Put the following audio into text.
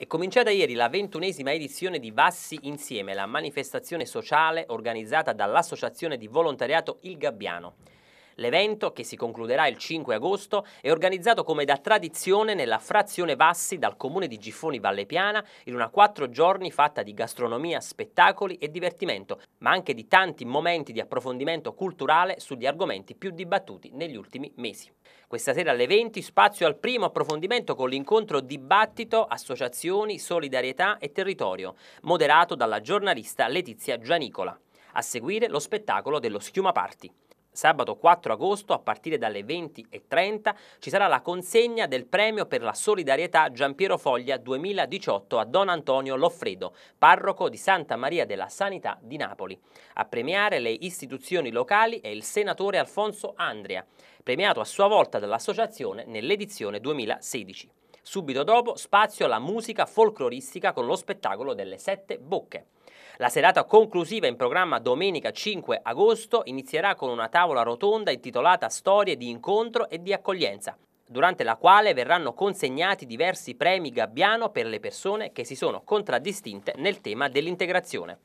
È cominciata ieri la ventunesima edizione di Vassi Insieme, la manifestazione sociale organizzata dall'associazione di volontariato Il Gabbiano. L'evento, che si concluderà il 5 agosto, è organizzato come da tradizione nella frazione Vassi dal comune di Giffoni Valle Piana in una quattro giorni fatta di gastronomia, spettacoli e divertimento, ma anche di tanti momenti di approfondimento culturale sugli argomenti più dibattuti negli ultimi mesi. Questa sera alle 20 spazio al primo approfondimento con l'incontro Dibattito, Associazioni, Solidarietà e Territorio, moderato dalla giornalista Letizia Gianicola. A seguire lo spettacolo dello Schiuma Party. Sabato 4 agosto, a partire dalle 20.30, ci sarà la consegna del premio per la solidarietà Giampiero Foglia 2018 a Don Antonio Loffredo, parroco di Santa Maria della Sanità di Napoli. A premiare le istituzioni locali è il senatore Alfonso Andrea, premiato a sua volta dall'associazione nell'edizione 2016. Subito dopo spazio alla musica folcloristica con lo spettacolo delle sette bocche. La serata conclusiva in programma domenica 5 agosto inizierà con una tavola rotonda intitolata Storie di incontro e di accoglienza, durante la quale verranno consegnati diversi premi gabbiano per le persone che si sono contraddistinte nel tema dell'integrazione.